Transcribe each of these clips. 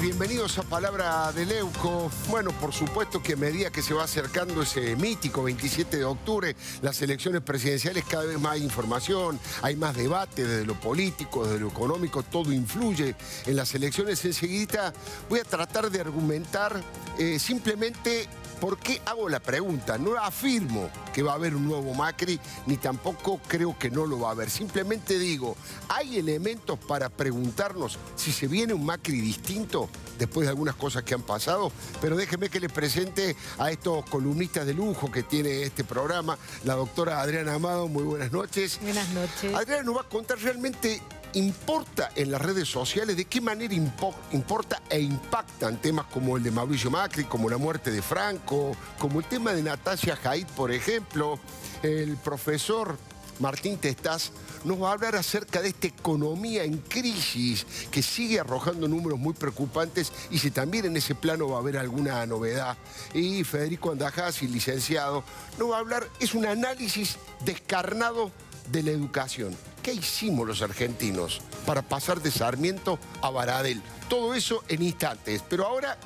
bienvenidos a Palabra de Leuco. Bueno, por supuesto que a medida que se va acercando ese mítico 27 de octubre, las elecciones presidenciales, cada vez más información, hay más debate desde lo político, desde lo económico, todo influye en las elecciones. Enseguida voy a tratar de argumentar eh, simplemente ¿Por qué hago la pregunta? No afirmo que va a haber un nuevo Macri, ni tampoco creo que no lo va a haber. Simplemente digo, ¿hay elementos para preguntarnos si se viene un Macri distinto después de algunas cosas que han pasado? Pero déjeme que les presente a estos columnistas de lujo que tiene este programa, la doctora Adriana Amado. Muy buenas noches. Buenas noches. Adriana nos va a contar realmente importa en las redes sociales, de qué manera importa e impactan temas como el de Mauricio Macri, como la muerte de Franco, como el tema de Natasia Haidt, por ejemplo. El profesor Martín Testás nos va a hablar acerca de esta economía en crisis que sigue arrojando números muy preocupantes y si también en ese plano va a haber alguna novedad. Y Federico Andajasi, licenciado, nos va a hablar, es un análisis descarnado de la educación. ¿Qué hicimos los argentinos para pasar de Sarmiento a Baradel? Todo eso en instantes. Pero ahora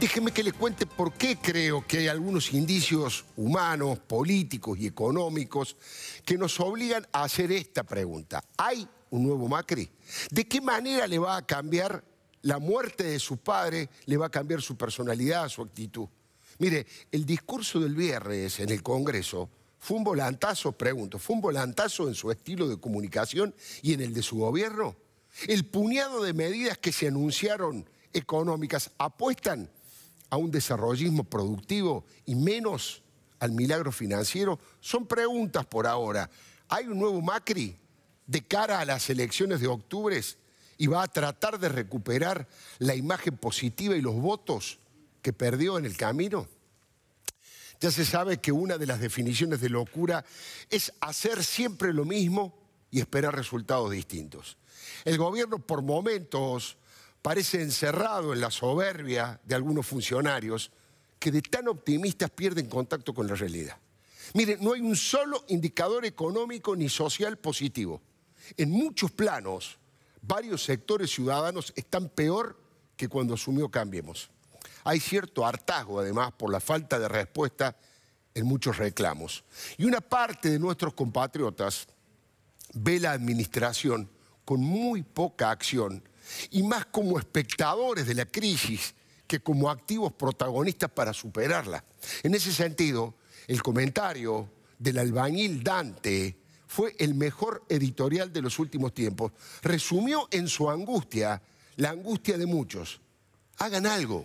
Déjeme que le cuente por qué creo que hay algunos indicios humanos, políticos y económicos que nos obligan a hacer esta pregunta. ¿Hay un nuevo Macri? ¿De qué manera le va a cambiar la muerte de su padre? ¿Le va a cambiar su personalidad, su actitud? Mire, el discurso del viernes en el Congreso ¿Fue un volantazo? Pregunto, ¿fue un volantazo en su estilo de comunicación y en el de su gobierno? El puñado de medidas que se anunciaron económicas apuestan a un desarrollismo productivo y menos al milagro financiero? Son preguntas por ahora. ¿Hay un nuevo Macri de cara a las elecciones de octubre y va a tratar de recuperar la imagen positiva y los votos que perdió en el camino? Ya se sabe que una de las definiciones de locura es hacer siempre lo mismo y esperar resultados distintos. El gobierno por momentos parece encerrado en la soberbia de algunos funcionarios que de tan optimistas pierden contacto con la realidad. Miren, no hay un solo indicador económico ni social positivo. En muchos planos, varios sectores ciudadanos están peor que cuando asumió Cambiemos. Hay cierto hartazgo, además, por la falta de respuesta en muchos reclamos. Y una parte de nuestros compatriotas ve la administración con muy poca acción y más como espectadores de la crisis que como activos protagonistas para superarla. En ese sentido, el comentario del albañil Dante fue el mejor editorial de los últimos tiempos. Resumió en su angustia la angustia de muchos. Hagan algo.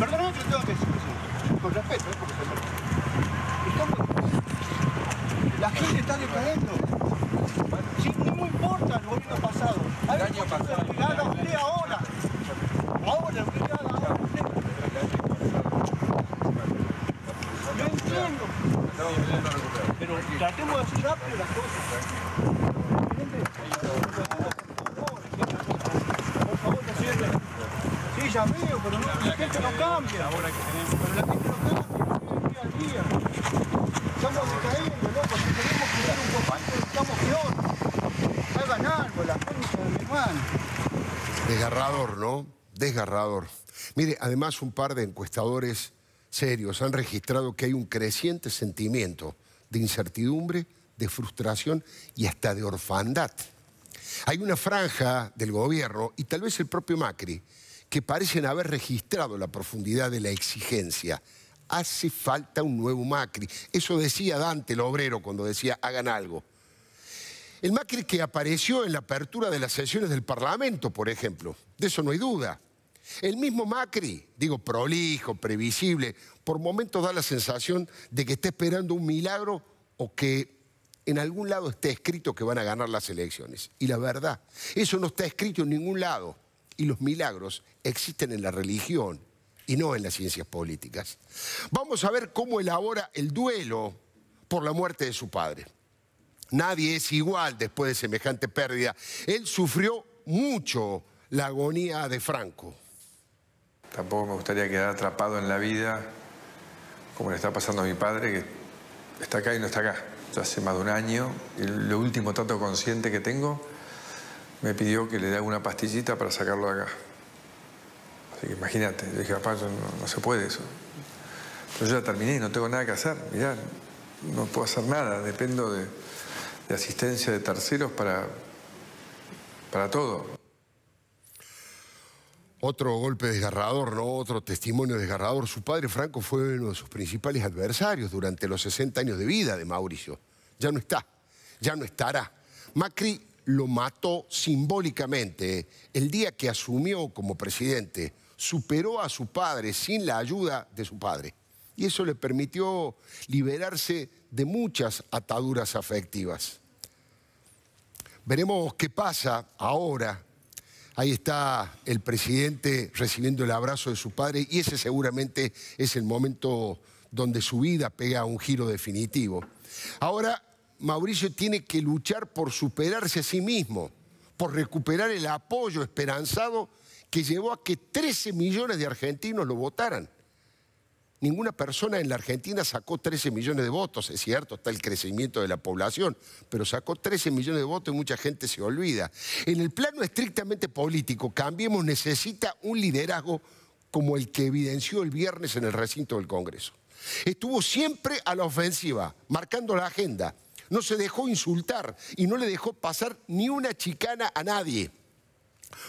Perdóname que tengo que decir Con respeto, ¿eh? Porque estamos... La gente está decayendo. Sí, no me importa el gobierno pasado. Hay ver, año pasado. Que haga usted ahora. Ahora, en realidad. ahora. Yo entiendo. Pero tratemos de hacer rápido las cosas. ya veo, pero no, la, gente no cambia. Ahora que tenemos. Pero la gente no cambia, día a día. Estamos ¿no? loco, si queremos cuidar un compañero, estamos peor. Hagan con la concha de mi hermano. Desgarrador, ¿no? Desgarrador. Mire, además un par de encuestadores serios han registrado que hay un creciente sentimiento de incertidumbre, de frustración y hasta de orfandad. Hay una franja del gobierno y tal vez el propio Macri que parecen haber registrado la profundidad de la exigencia. Hace falta un nuevo Macri. Eso decía Dante el obrero cuando decía hagan algo. El Macri que apareció en la apertura de las sesiones del Parlamento, por ejemplo, de eso no hay duda. El mismo Macri, digo prolijo, previsible, por momentos da la sensación de que está esperando un milagro o que en algún lado está escrito que van a ganar las elecciones. Y la verdad, eso no está escrito en ningún lado y los milagros existen en la religión y no en las ciencias políticas. Vamos a ver cómo elabora el duelo por la muerte de su padre. Nadie es igual después de semejante pérdida. Él sufrió mucho la agonía de Franco. Tampoco me gustaría quedar atrapado en la vida como le está pasando a mi padre, que está acá y no está acá. Ya hace más de un año, lo último trato consciente que tengo me pidió que le dé una pastillita para sacarlo de acá. Así que imagínate, yo dije, papá, no, se puede eso. Pero yo ya terminé no tengo nada que hacer. Mirá, no puedo hacer nada, dependo de, asistencia de terceros para, para todo. Otro golpe desgarrador, ¿no? Otro testimonio desgarrador. Su padre, Franco, fue uno de sus principales adversarios durante los 60 años de vida de Mauricio. Ya no está, ya no estará. Macri lo mató simbólicamente. El día que asumió como presidente, superó a su padre sin la ayuda de su padre. Y eso le permitió liberarse de muchas ataduras afectivas. Veremos qué pasa ahora. Ahí está el presidente recibiendo el abrazo de su padre y ese seguramente es el momento donde su vida pega un giro definitivo. Ahora Mauricio tiene que luchar por superarse a sí mismo, por recuperar el apoyo esperanzado que llevó a que 13 millones de argentinos lo votaran. Ninguna persona en la Argentina sacó 13 millones de votos, es cierto, está el crecimiento de la población, pero sacó 13 millones de votos y mucha gente se olvida. En el plano estrictamente político, Cambiemos necesita un liderazgo como el que evidenció el viernes en el recinto del Congreso. Estuvo siempre a la ofensiva, marcando la agenda, no se dejó insultar y no le dejó pasar ni una chicana a nadie.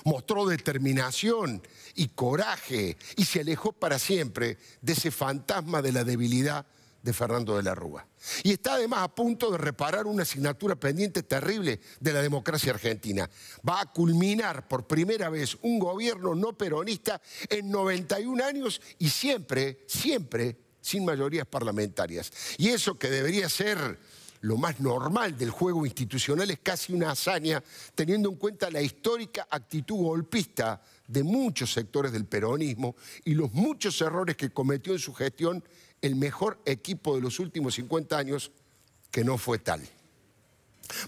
Mostró determinación y coraje y se alejó para siempre de ese fantasma de la debilidad de Fernando de la Rúa. Y está además a punto de reparar una asignatura pendiente terrible de la democracia argentina. Va a culminar por primera vez un gobierno no peronista en 91 años y siempre, siempre sin mayorías parlamentarias. Y eso que debería ser lo más normal del juego institucional es casi una hazaña, teniendo en cuenta la histórica actitud golpista de muchos sectores del peronismo y los muchos errores que cometió en su gestión el mejor equipo de los últimos 50 años, que no fue tal.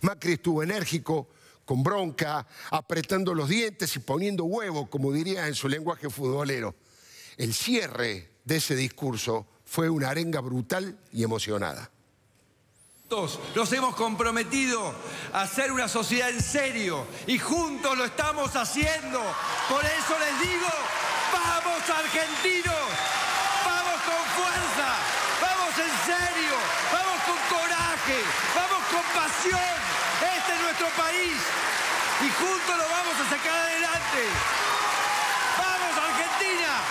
Macri estuvo enérgico, con bronca, apretando los dientes y poniendo huevo, como diría en su lenguaje futbolero. El cierre de ese discurso fue una arenga brutal y emocionada nos hemos comprometido a ser una sociedad en serio y juntos lo estamos haciendo. Por eso les digo, vamos argentinos, vamos con fuerza, vamos en serio, vamos con coraje, vamos con pasión. Este es nuestro país y juntos lo vamos a sacar adelante. ¡Vamos Argentina!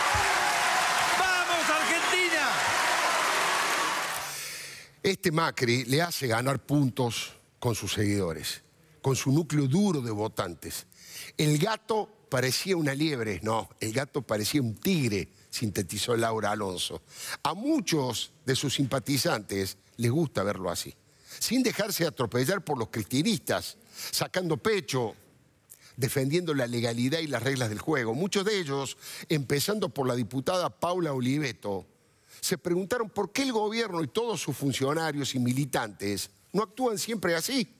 ¡Vamos Argentina! Este Macri le hace ganar puntos con sus seguidores, con su núcleo duro de votantes. El gato parecía una liebre, no, el gato parecía un tigre, sintetizó Laura Alonso. A muchos de sus simpatizantes les gusta verlo así, sin dejarse atropellar por los cristianistas, sacando pecho, defendiendo la legalidad y las reglas del juego. Muchos de ellos, empezando por la diputada Paula Oliveto, se preguntaron por qué el gobierno y todos sus funcionarios y militantes no actúan siempre así.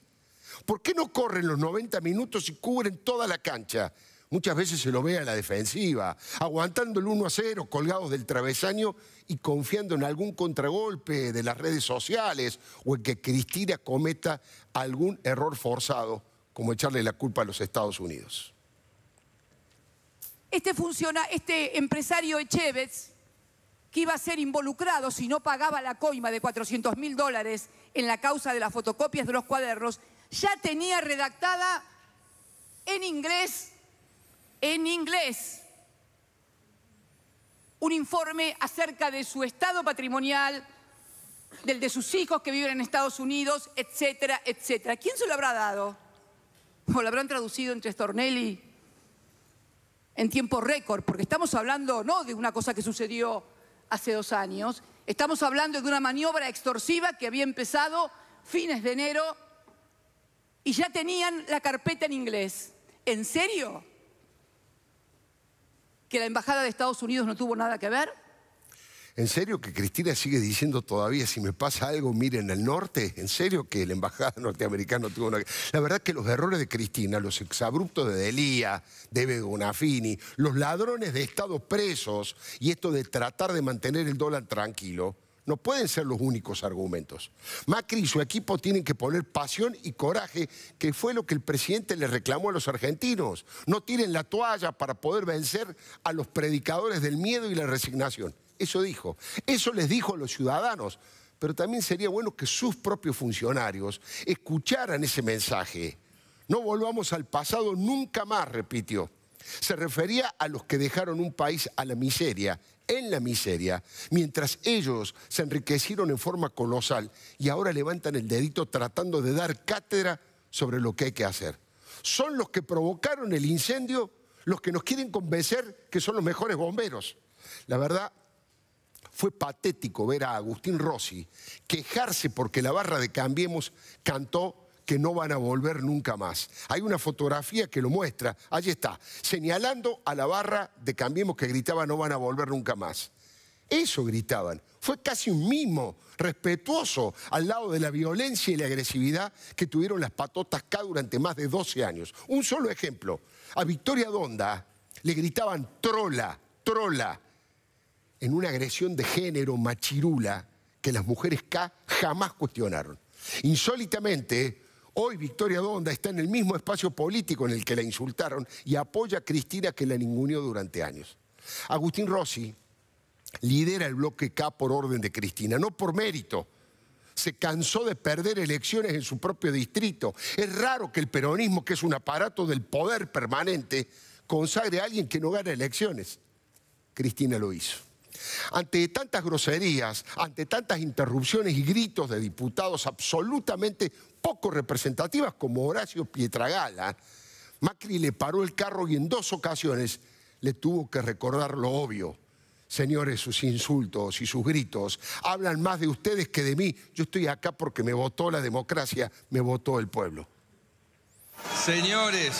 ¿Por qué no corren los 90 minutos y cubren toda la cancha? Muchas veces se lo ve a la defensiva, aguantando el 1 a 0, colgados del travesaño y confiando en algún contragolpe de las redes sociales o en que Cristina cometa algún error forzado, como echarle la culpa a los Estados Unidos. Este, funciona, este empresario Echeves que iba a ser involucrado si no pagaba la coima de 400 mil dólares en la causa de las fotocopias de los cuadernos, ya tenía redactada en inglés, en inglés, un informe acerca de su estado patrimonial, del de sus hijos que viven en Estados Unidos, etcétera, etcétera. ¿Quién se lo habrá dado? ¿O lo habrán traducido entre Stornelli en tiempo récord? Porque estamos hablando no de una cosa que sucedió hace dos años. Estamos hablando de una maniobra extorsiva que había empezado fines de enero y ya tenían la carpeta en inglés. ¿En serio? ¿Que la Embajada de Estados Unidos no tuvo nada que ver? ¿En serio que Cristina sigue diciendo todavía, si me pasa algo, miren el norte? ¿En serio que el embajada norteamericano tuvo una... La verdad que los errores de Cristina, los exabruptos de Delía, de Begonafini, los ladrones de Estado presos y esto de tratar de mantener el dólar tranquilo, no pueden ser los únicos argumentos. Macri y su equipo tienen que poner pasión y coraje, que fue lo que el presidente le reclamó a los argentinos. No tiren la toalla para poder vencer a los predicadores del miedo y la resignación. Eso dijo. Eso les dijo a los ciudadanos. Pero también sería bueno que sus propios funcionarios escucharan ese mensaje. No volvamos al pasado nunca más, repitió. Se refería a los que dejaron un país a la miseria, en la miseria, mientras ellos se enriquecieron en forma colosal y ahora levantan el dedito tratando de dar cátedra sobre lo que hay que hacer. Son los que provocaron el incendio los que nos quieren convencer que son los mejores bomberos. La verdad fue patético ver a Agustín Rossi quejarse porque la barra de Cambiemos cantó que no van a volver nunca más. Hay una fotografía que lo muestra, allí está, señalando a la barra de Cambiemos que gritaba no van a volver nunca más. Eso gritaban. Fue casi un mimo, respetuoso, al lado de la violencia y la agresividad que tuvieron las patotas K durante más de 12 años. Un solo ejemplo. A Victoria Donda le gritaban trola, trola en una agresión de género machirula que las mujeres K jamás cuestionaron. Insólitamente, hoy Victoria Donda está en el mismo espacio político en el que la insultaron y apoya a Cristina que la ningunió durante años. Agustín Rossi lidera el bloque K por orden de Cristina, no por mérito. Se cansó de perder elecciones en su propio distrito. Es raro que el peronismo, que es un aparato del poder permanente, consagre a alguien que no gana elecciones. Cristina lo hizo. Ante tantas groserías, ante tantas interrupciones y gritos de diputados absolutamente poco representativas como Horacio Pietragala, Macri le paró el carro y en dos ocasiones le tuvo que recordar lo obvio. Señores, sus insultos y sus gritos hablan más de ustedes que de mí. Yo estoy acá porque me votó la democracia, me votó el pueblo. Señores,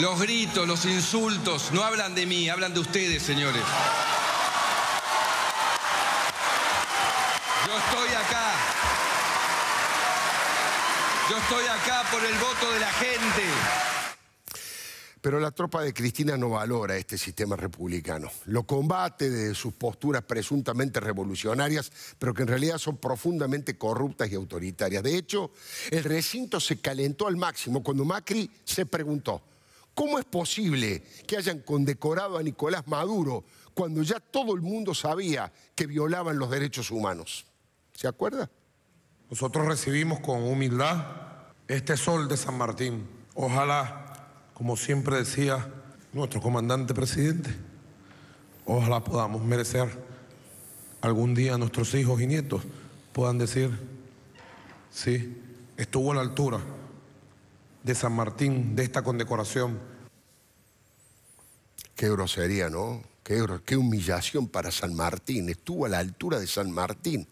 los gritos, los insultos, no hablan de mí, hablan de ustedes, señores. Yo estoy acá. Yo estoy acá por el voto de la gente. Pero la tropa de Cristina no valora este sistema republicano. Lo combate de sus posturas presuntamente revolucionarias, pero que en realidad son profundamente corruptas y autoritarias. De hecho, el recinto se calentó al máximo cuando Macri se preguntó, ¿Cómo es posible que hayan condecorado a Nicolás Maduro cuando ya todo el mundo sabía que violaban los derechos humanos? ¿Se acuerda? Nosotros recibimos con humildad este sol de San Martín. Ojalá, como siempre decía nuestro comandante presidente, ojalá podamos merecer algún día nuestros hijos y nietos puedan decir, sí, estuvo a la altura de San Martín, de esta condecoración. Qué grosería, ¿no? Qué, humillación para San Martín. Estuvo a la altura de San Martín.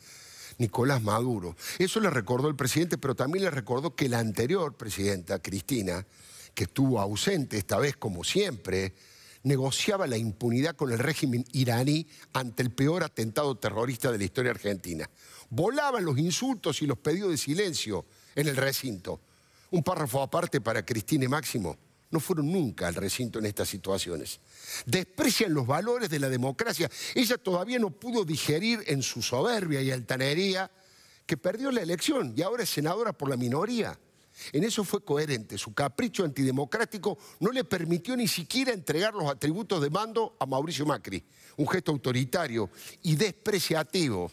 Nicolás Maduro. Eso le recordó el presidente, pero también le recordó que la anterior presidenta, Cristina, que estuvo ausente esta vez como siempre, negociaba la impunidad con el régimen iraní ante el peor atentado terrorista de la historia argentina. Volaban los insultos y los pedidos de silencio en el recinto un párrafo aparte para Cristina y Máximo, no fueron nunca al recinto en estas situaciones. Desprecian los valores de la democracia. Ella todavía no pudo digerir en su soberbia y altanería que perdió la elección y ahora es senadora por la minoría. En eso fue coherente. Su capricho antidemocrático no le permitió ni siquiera entregar los atributos de mando a Mauricio Macri. Un gesto autoritario y despreciativo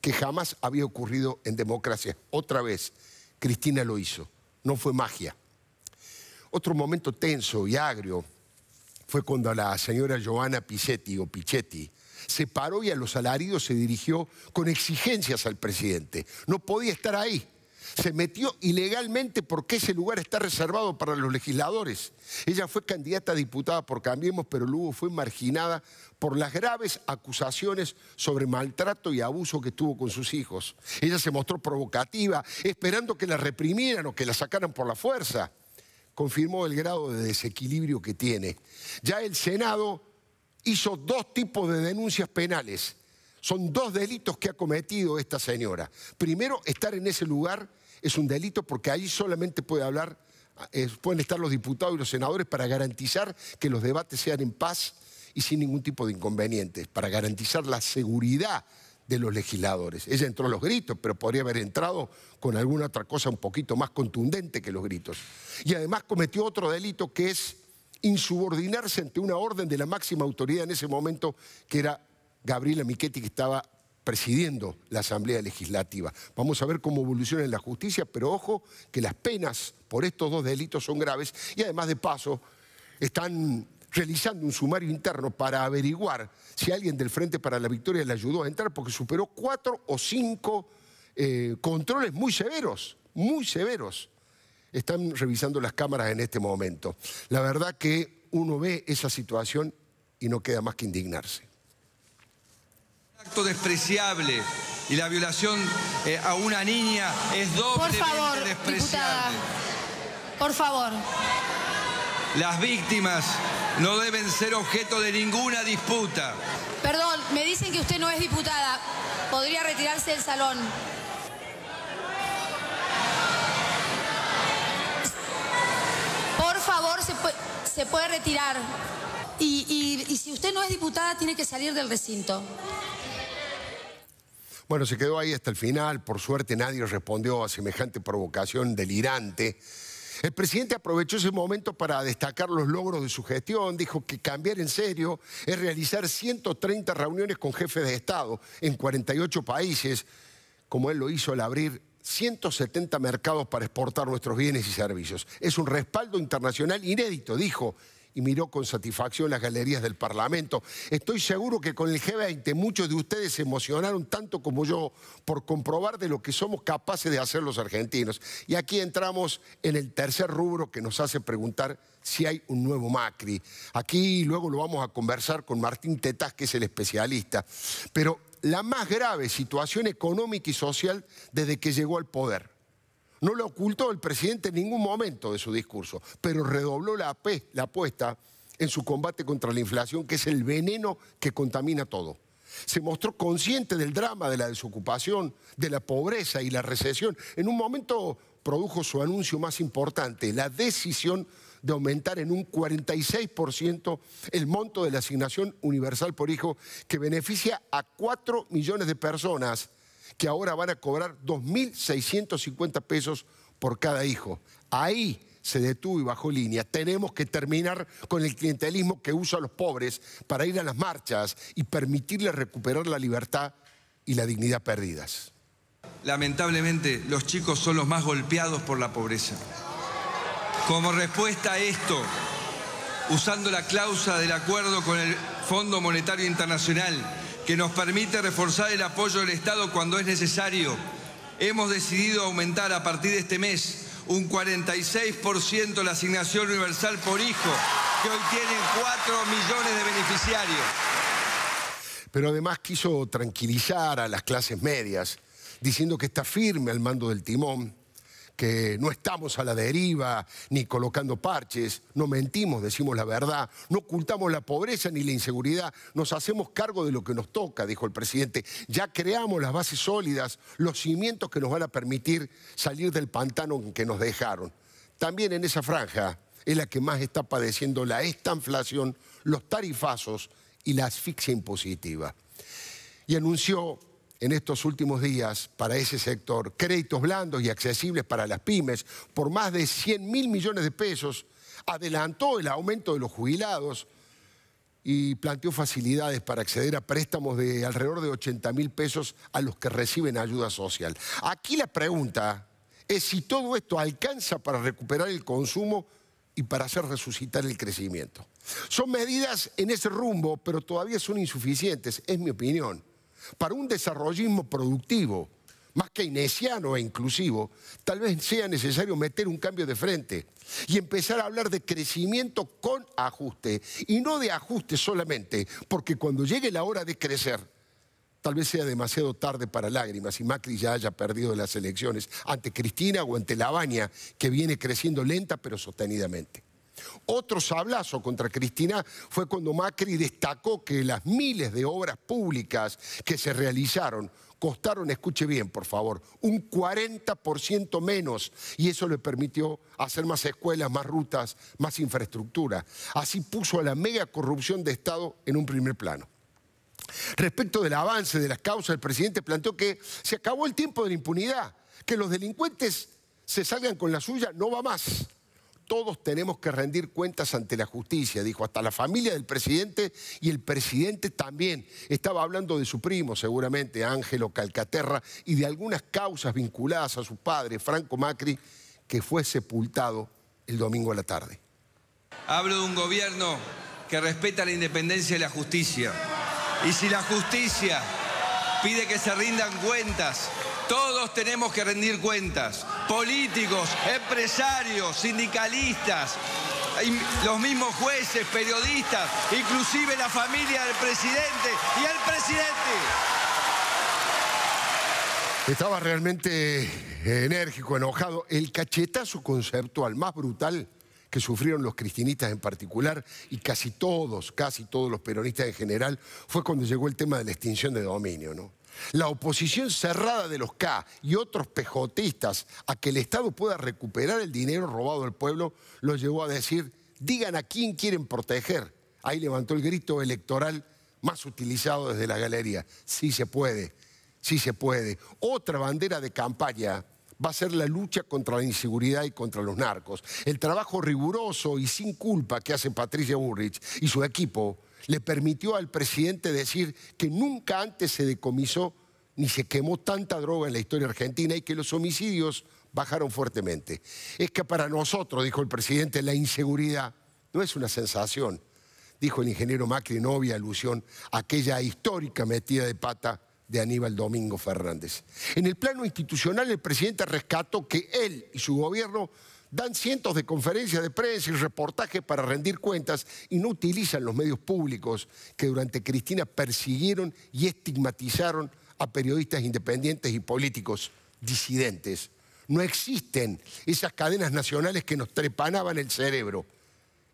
que jamás había ocurrido en democracia. Otra vez, Cristina lo hizo no fue magia. Otro momento tenso y agrio fue cuando la señora Giovanna Picetti o Pichetti se paró y a los alaridos se dirigió con exigencias al presidente. No podía estar ahí. Se metió ilegalmente porque ese lugar está reservado para los legisladores. Ella fue candidata a diputada por Cambiemos, pero luego fue marginada por las graves acusaciones sobre maltrato y abuso que tuvo con sus hijos. Ella se mostró provocativa, esperando que la reprimieran o que la sacaran por la fuerza. Confirmó el grado de desequilibrio que tiene. Ya el Senado hizo dos tipos de denuncias penales son dos delitos que ha cometido esta señora. Primero, estar en ese lugar es un delito porque ahí solamente puede hablar, eh, pueden estar los diputados y los senadores para garantizar que los debates sean en paz y sin ningún tipo de inconvenientes, para garantizar la seguridad de los legisladores. Ella entró a los gritos, pero podría haber entrado con alguna otra cosa un poquito más contundente que los gritos. Y además cometió otro delito que es insubordinarse ante una orden de la máxima autoridad en ese momento, que era Gabriela Michetti, que estaba presidiendo la Asamblea Legislativa. Vamos a ver cómo evoluciona la justicia, pero ojo que las penas por estos dos delitos son graves y además de paso están realizando un sumario interno para averiguar si alguien del Frente para la Victoria le ayudó a entrar porque superó cuatro o cinco eh, controles muy severos, muy severos. Están revisando las cámaras en este momento. La verdad que uno ve esa situación y no queda más que indignarse acto despreciable y la violación eh, a una niña es doblemente por favor, Diputada, por favor. Las víctimas no deben ser objeto de ninguna disputa. Perdón, me dicen que usted no es diputada. Podría retirarse del salón. Por favor, se puede retirar. Y, si usted no es diputada, tiene que salir del recinto. Bueno, se quedó ahí hasta el final. Por suerte nadie respondió a semejante provocación delirante. El presidente aprovechó ese momento para destacar los logros de su gestión. Dijo que cambiar en serio es realizar 130 reuniones con jefes de Estado en 48 países, como él lo hizo al abrir 170 mercados para exportar nuestros bienes y servicios. Es un respaldo internacional inédito, dijo, y miró con satisfacción las galerías del Parlamento. Estoy seguro que con el G20 muchos de ustedes se emocionaron tanto como yo por comprobar de lo que somos capaces de hacer los argentinos. Y aquí entramos en el tercer rubro que nos hace preguntar si hay un nuevo Macri. Aquí luego lo vamos a conversar con Martín Tetaz, que es el especialista. Pero la más grave situación económica y social desde que llegó al poder. No lo ocultó el presidente en ningún momento de su discurso, pero redobló la, apuesta en su combate contra la inflación, que es el veneno que contamina todo. Se mostró consciente del drama de la desocupación, de la pobreza y la recesión. En un momento produjo su anuncio más importante, la decisión de aumentar en un 46% el monto de la asignación universal por hijo que beneficia a 4 millones de personas que ahora van a cobrar 2.650 pesos por cada hijo. Ahí se detuvo y bajó línea. Tenemos que terminar con el clientelismo que usa a los pobres para ir a las marchas y permitirles recuperar la libertad y la dignidad perdidas. Lamentablemente, los chicos son los más golpeados por la pobreza. Como respuesta a esto, usando la cláusula del acuerdo con el Fondo Monetario Internacional, que nos permite reforzar el apoyo del Estado cuando es necesario. Hemos decidido aumentar a partir de este mes un 46% la asignación universal por hijo, que hoy tienen 4 millones de beneficiarios. Pero además quiso tranquilizar a las clases medias, diciendo que está firme al mando del timón, que no estamos a la deriva ni colocando parches, no mentimos, decimos la verdad, no ocultamos la pobreza ni la inseguridad, nos hacemos cargo de lo que nos toca, dijo el presidente. Ya creamos las bases sólidas, los cimientos que nos van a permitir salir del pantano que nos dejaron. También en esa franja es la que más está padeciendo la estanflación, los tarifazos y la asfixia impositiva. Y anunció en estos últimos días para ese sector, créditos blandos y accesibles para las pymes por más de 100 mil millones de pesos, adelantó el aumento de los jubilados y planteó facilidades para acceder a préstamos de alrededor de 80 mil pesos a los que reciben ayuda social. Aquí la pregunta es si todo esto alcanza para recuperar el consumo y para hacer resucitar el crecimiento. Son medidas en ese rumbo, pero todavía son insuficientes, es mi opinión para un desarrollismo productivo, más que inesiano e inclusivo, tal vez sea necesario meter un cambio de frente y empezar a hablar de crecimiento con ajuste y no de ajuste solamente, porque cuando llegue la hora de crecer, tal vez sea demasiado tarde para lágrimas y Macri ya haya perdido las elecciones ante Cristina o ante La que viene creciendo lenta pero sostenidamente. Otro sablazo contra Cristina fue cuando Macri destacó que las miles de obras públicas que se realizaron costaron, escuche bien por favor, un 40% menos y eso le permitió hacer más escuelas, más rutas, más infraestructura. Así puso a la mega corrupción de Estado en un primer plano. Respecto del avance de las causas, el presidente planteó que se acabó el tiempo de la impunidad, que los delincuentes se salgan con la suya, no va más todos tenemos que rendir cuentas ante la justicia, dijo, hasta la familia del presidente y el presidente también. Estaba hablando de su primo, seguramente, Ángelo Calcaterra, y de algunas causas vinculadas a su padre, Franco Macri, que fue sepultado el domingo a la tarde. Hablo de un gobierno que respeta la independencia de la justicia. Y si la justicia pide que se rindan cuentas todos tenemos que rendir cuentas, políticos, empresarios, sindicalistas, los mismos jueces, periodistas, inclusive la familia del presidente y el presidente. Estaba realmente eh, enérgico, enojado. El cachetazo conceptual más brutal que sufrieron los cristinistas en particular y casi todos, casi todos los peronistas en general, fue cuando llegó el tema de la extinción de dominio, ¿no? La oposición cerrada de los K y otros pejotistas a que el Estado pueda recuperar el dinero robado al pueblo los llevó a decir, digan a quién quieren proteger. Ahí levantó el grito electoral más utilizado desde la galería. Sí se puede, sí se puede. Otra bandera de campaña va a ser la lucha contra la inseguridad y contra los narcos. El trabajo riguroso y sin culpa que hace Patricia Burrich y su equipo le permitió al presidente decir que nunca antes se decomisó ni se quemó tanta droga en la historia argentina y que los homicidios bajaron fuertemente. Es que para nosotros, dijo el presidente, la inseguridad no es una sensación, dijo el ingeniero Macri en obvia alusión a aquella histórica metida de pata de Aníbal Domingo Fernández. En el plano institucional, el presidente rescató que él y su gobierno dan cientos de conferencias de prensa y reportajes para rendir cuentas y no utilizan los medios públicos que durante Cristina persiguieron y estigmatizaron a periodistas independientes y políticos disidentes. No existen esas cadenas nacionales que nos trepanaban el cerebro.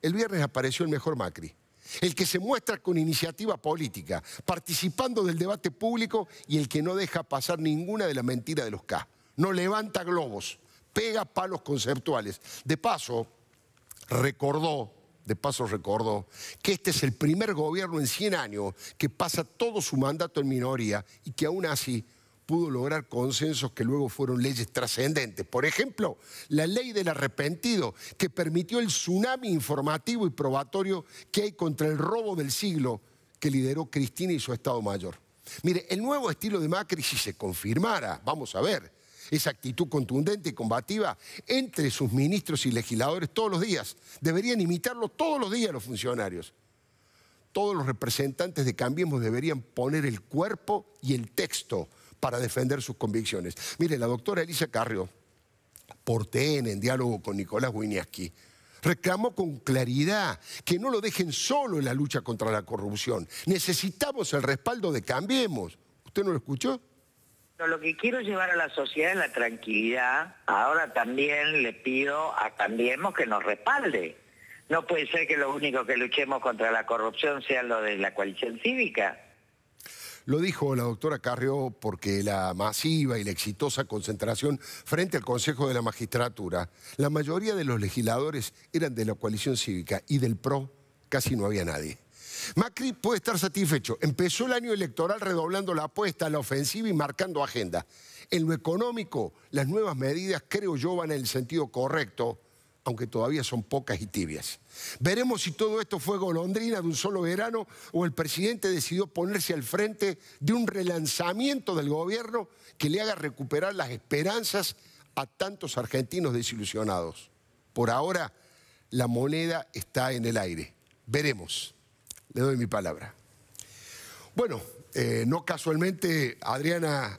El viernes apareció el mejor Macri, el que se muestra con iniciativa política, participando del debate público y el que no deja pasar ninguna de la mentira de los K. No levanta globos, pega palos conceptuales. De paso, recordó, de paso recordó, que este es el primer gobierno en 100 años que pasa todo su mandato en minoría y que aún así pudo lograr consensos que luego fueron leyes trascendentes. Por ejemplo, la ley del arrepentido, que permitió el tsunami informativo y probatorio que hay contra el robo del siglo que lideró Cristina y su Estado Mayor. Mire, el nuevo estilo de Macri, si se confirmara, vamos a ver, esa actitud contundente y combativa entre sus ministros y legisladores todos los días. Deberían imitarlo todos los días los funcionarios. Todos los representantes de Cambiemos deberían poner el cuerpo y el texto para defender sus convicciones. Mire, la doctora Elisa Carrió, por TN, en diálogo con Nicolás Winiaski, reclamó con claridad que no lo dejen solo en la lucha contra la corrupción. Necesitamos el respaldo de Cambiemos. ¿Usted no lo escuchó? lo que quiero llevar a la sociedad es la tranquilidad. Ahora también le pido a Cambiemos que nos respalde. No puede ser que lo único que luchemos contra la corrupción sea lo de la coalición cívica. Lo dijo la doctora Carrió porque la masiva y la exitosa concentración frente al Consejo de la Magistratura, la mayoría de los legisladores eran de la coalición cívica y del PRO casi no había nadie. Macri puede estar satisfecho. Empezó el año electoral redoblando la apuesta a la ofensiva y marcando agenda. En lo económico, las nuevas medidas, creo yo, van en el sentido correcto, aunque todavía son pocas y tibias. Veremos si todo esto fue golondrina de un solo verano o el presidente decidió ponerse al frente de un relanzamiento del gobierno que le haga recuperar las esperanzas a tantos argentinos desilusionados. Por ahora, la moneda está en el aire. Veremos. Le doy mi palabra. Bueno, eh, no casualmente Adriana,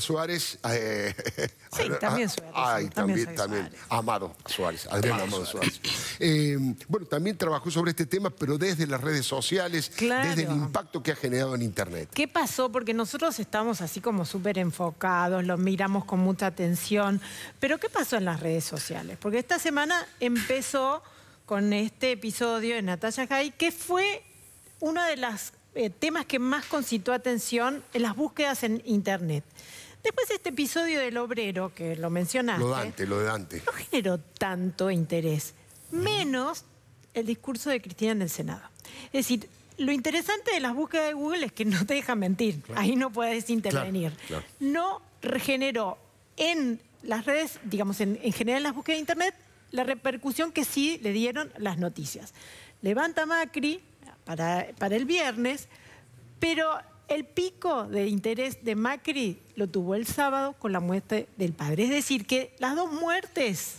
Suárez. Eh, ah, sí, también Suárez. Ay, también, también. Amado Suárez, Adriana Amado Suárez. Eh, bueno, también trabajó sobre este tema, pero desde las redes sociales, desde el impacto que ha generado en Internet. ¿Qué pasó? Porque nosotros estamos así como súper enfocados, lo miramos con mucha atención. Pero ¿qué pasó en las redes sociales? Porque esta semana empezó con este episodio de Natalia Jai, que fue uno de los eh, temas que más concitó atención en las búsquedas en Internet. Después de este episodio del obrero, que lo mencionaste... Lo Dante, lo de Dante. No generó tanto interés, menos el discurso de Cristina en el Senado. Es decir, lo interesante de las búsquedas de Google es que no te dejan mentir, ahí no puedes intervenir. No generó en las redes, digamos, en general en las búsquedas de Internet, la repercusión que sí le dieron las noticias. Levanta Macri, para, el viernes, pero el pico de interés de Macri lo tuvo el sábado con la muerte del padre. Es decir, que las dos muertes,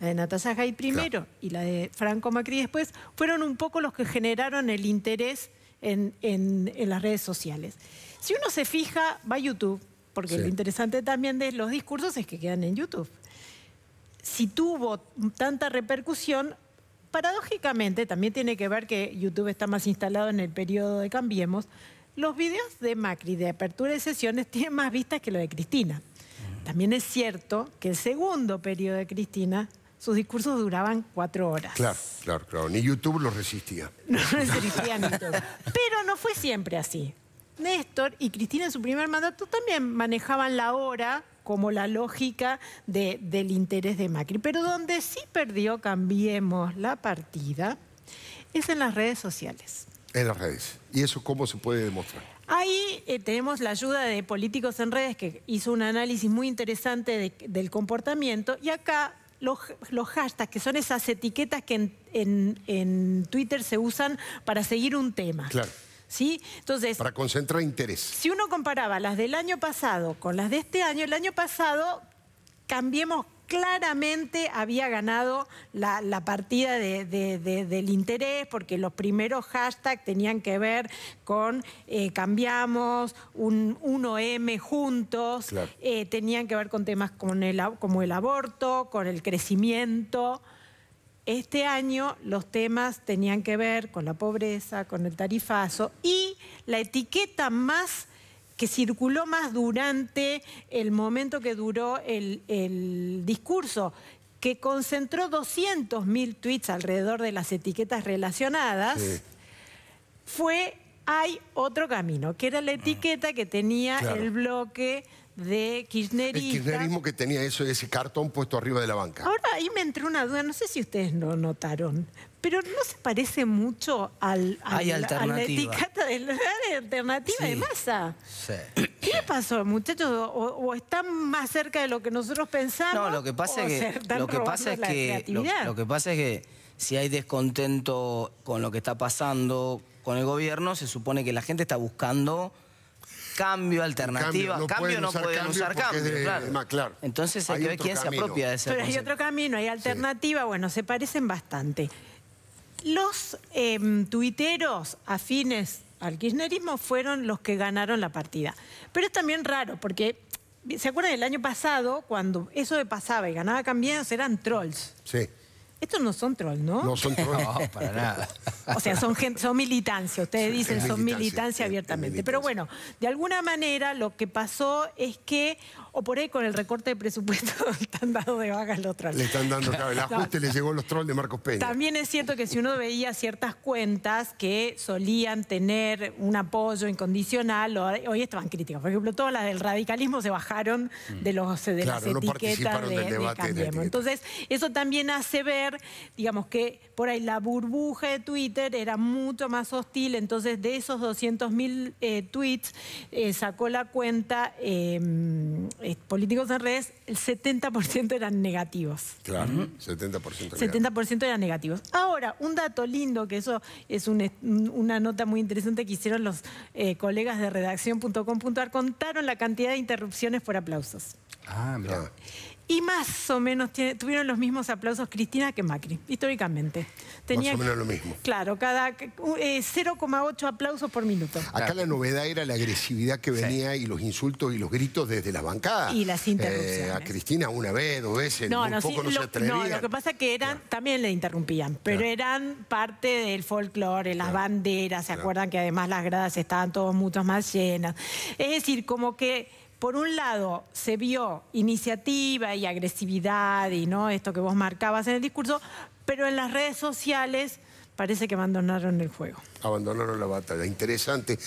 la de Natasha Gay primero y la de Franco Macri después, fueron un poco los que generaron el interés en, las redes sociales. Si uno se fija, va a YouTube, porque lo interesante también de los discursos es que quedan en YouTube. Si tuvo tanta repercusión, paradójicamente, también tiene que ver que YouTube está más instalado en el periodo de Cambiemos, los videos de Macri de apertura de sesiones tienen más vistas que los de Cristina. También es cierto que el segundo periodo de Cristina sus discursos duraban cuatro horas. Claro, claro, claro. Ni YouTube los resistía. No resistía ni todo. Pero no fue siempre así. Néstor y Cristina en su primer mandato también manejaban la hora como la lógica del interés de Macri. Pero donde sí perdió, cambiemos la partida, es en las redes sociales. En las redes. ¿Y eso cómo se puede demostrar? Ahí eh, tenemos la ayuda de Políticos en Redes, que hizo un análisis muy interesante del comportamiento, y acá los, hashtags, que son esas etiquetas que en, en Twitter se usan para seguir un tema. Claro. Para concentrar interés. Si uno comparaba las del año pasado con las de este año, el año pasado, cambiemos claramente había ganado la, partida del interés porque los primeros hashtags tenían que ver con eh, cambiamos, un 1M juntos, eh, tenían que ver con temas como el aborto, con el crecimiento. Este año los temas tenían que ver con la pobreza, con el tarifazo y la etiqueta más que circuló más durante el momento que duró el, discurso, que concentró 200.000 tweets alrededor de las etiquetas relacionadas, fue Hay otro camino, que era la etiqueta que tenía el bloque de kirchnerismo... El kirchnerismo que tenía eso, ese cartón puesto arriba de la banca. Ahora ahí me entró una duda, no sé si ustedes lo notaron, pero no se parece mucho al, a la etiqueta de la alternativa de masa. ¿Qué le pasó, muchachos? O, están más cerca de lo que nosotros pensamos? No, lo que pasa es que, lo que pasa es que si hay descontento con lo que está pasando con el gobierno, se supone que la gente está buscando cambio, alternativa. Cambio, no, pueden usar cambio. claro. Entonces hay, que ver quién se apropia de ese Pero hay otro camino, hay alternativa, bueno, se parecen bastante. Los em, tuiteros afines al kirchnerismo fueron los que ganaron la partida. Pero es también raro, porque ¿se acuerdan del año pasado, cuando eso de pasaba y ganaba también eran trolls? Sí. Estos no son trolls, ¿no? No son trolls. para nada. o sea, son, son militancia, ustedes dicen, son militancia abiertamente. Pero bueno, de alguna manera lo que pasó es que o por ahí con el recorte de presupuesto están dando de vagas los trolls. Le están dando, claro, el ajuste le llegó a los trolls de Marcos Peña. También es cierto que si uno veía ciertas cuentas que solían tener un apoyo incondicional, hoy estaban críticas. Por ejemplo, todas las del radicalismo se bajaron de, los, de las etiquetas de, Entonces, eso también hace ver, digamos, que por ahí la burbuja de Twitter era mucho más hostil. Entonces, de esos 200.000 eh, tweets, eh, sacó la cuenta... Eh, eh, políticos en redes, el 70% eran negativos. Claro, 70%. 70% eran negativos. Ahora, un dato lindo, que eso es una nota muy interesante que hicieron los eh, colegas de redacción.com.ar, contaron la cantidad de interrupciones por aplausos. Ah, mira y más o menos tuvieron los mismos aplausos Cristina que Macri, históricamente. Tenía más o menos lo mismo. Claro, cada 0,8 eh, aplausos por minuto. Acá la novedad era la agresividad que venía y los insultos y los gritos desde las bancadas. Y las eh, interrupciones. a Cristina una vez, dos veces, no, poco se atrevían. No, lo que pasa es que eran, también le interrumpían, pero eran parte del folclore, las banderas, se acuerdan que además las gradas estaban todos muchos más llenas. Es decir, como que por un lado se vio iniciativa y agresividad y no esto que vos marcabas en el discurso, pero en las redes sociales parece que abandonaron el juego. Abandonaron la batalla, interesante.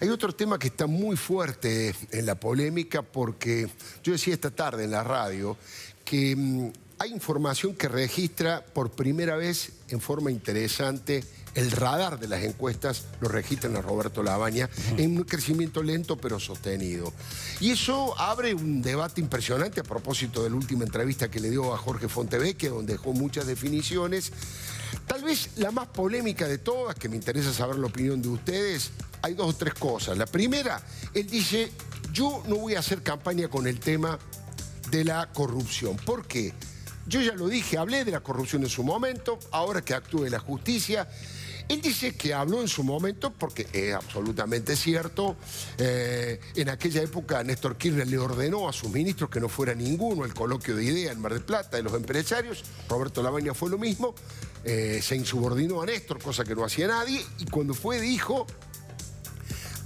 Hay otro tema que está muy fuerte en la polémica porque yo decía esta tarde en la radio que mm, hay información que registra por primera vez en forma interesante el radar de las encuestas lo registran a Roberto Labaña en un crecimiento lento pero sostenido. Y eso abre un debate impresionante a propósito de la última entrevista que le dio a Jorge Fontebeque, donde dejó muchas definiciones. Tal vez la más polémica de todas, que me interesa saber la opinión de ustedes, hay dos o tres cosas. La primera, él dice, yo no voy a hacer campaña con el tema de la corrupción. ¿Por qué? Yo ya lo dije, hablé de la corrupción en su momento, ahora que actúe la justicia, él dice que habló en su momento, porque es absolutamente cierto, eh, en aquella época Néstor Kirchner le ordenó a sus ministros que no fuera ninguno el coloquio de idea en Mar del Plata de los empresarios, Roberto Lavagna fue lo mismo, eh, se insubordinó a Néstor, cosa que no hacía nadie, y cuando fue dijo,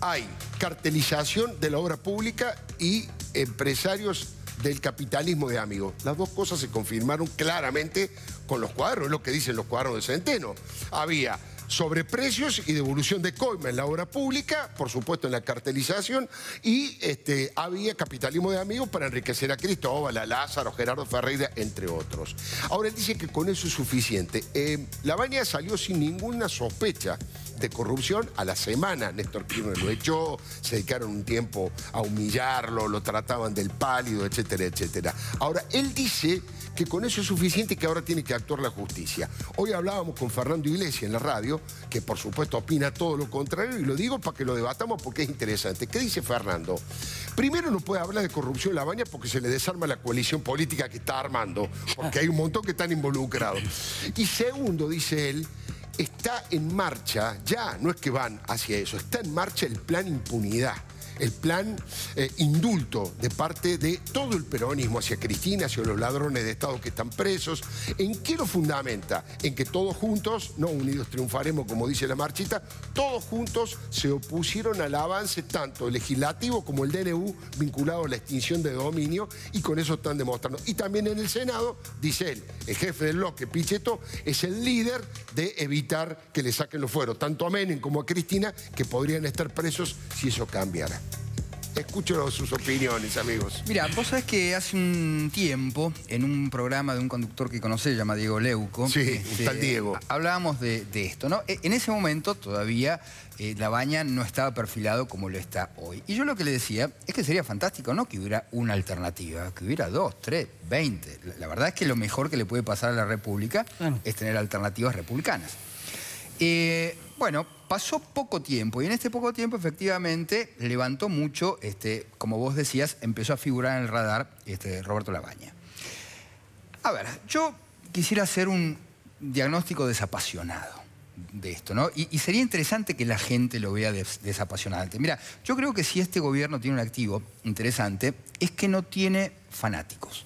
hay cartelización de la obra pública y empresarios del capitalismo de amigos. Las dos cosas se confirmaron claramente con los cuadros, es lo que dicen los cuadros de Centeno. Había sobre precios y devolución de coima en la obra pública, por supuesto en la cartelización, y este, había capitalismo de amigos para enriquecer a Cristóbal, a Lázaro, Gerardo Ferreira, entre otros. Ahora él dice que con eso es suficiente. Eh, la Baña salió sin ninguna sospecha de corrupción a la semana. Néstor Kirchner lo echó, se dedicaron un tiempo a humillarlo, lo trataban del pálido, etcétera, etcétera. Ahora, él dice que con eso es suficiente y que ahora tiene que actuar la justicia. Hoy hablábamos con Fernando Iglesias en la radio que por supuesto opina todo lo contrario, y lo digo para que lo debatamos porque es interesante. ¿Qué dice Fernando? Primero no puede hablar de corrupción en La Baña porque se le desarma la coalición política que está armando, porque hay un montón que están involucrados. Y segundo, dice él, está en marcha, ya no es que van hacia eso, está en marcha el plan impunidad el plan eh, indulto de parte de todo el peronismo hacia Cristina, hacia los ladrones de Estado que están presos. ¿En qué lo fundamenta? En que todos juntos, no unidos triunfaremos como dice la marchita, todos juntos se opusieron al avance tanto legislativo como el DNU vinculado a la extinción de dominio y con eso están demostrando. Y también en el Senado, dice él, el jefe del bloque, Pichetto, es el líder de evitar que le saquen los fueros, tanto a Menem como a Cristina, que podrían estar presos si eso cambiara. Escucho sus opiniones, amigos. Mira, vos sabés que hace un tiempo, en un programa de un conductor que se llama Diego Leuco. Sí, tal este, Diego. Hablábamos de, esto, ¿no? E, en ese momento todavía eh, La Baña no estaba perfilado como lo está hoy. Y yo lo que le decía es que sería fantástico, ¿no? Que hubiera una alternativa, que hubiera dos, tres, veinte. La, verdad es que lo mejor que le puede pasar a la República es tener alternativas republicanas. Eh, bueno, pasó poco tiempo y en este poco tiempo efectivamente levantó mucho, este, como vos decías, empezó a figurar en el radar este, Roberto Labaña. A ver, yo quisiera hacer un diagnóstico desapasionado de esto, ¿no? Y, sería interesante que la gente lo vea desapasionante. desapasionadamente. Mira, yo creo que si este gobierno tiene un activo interesante, es que no tiene fanáticos.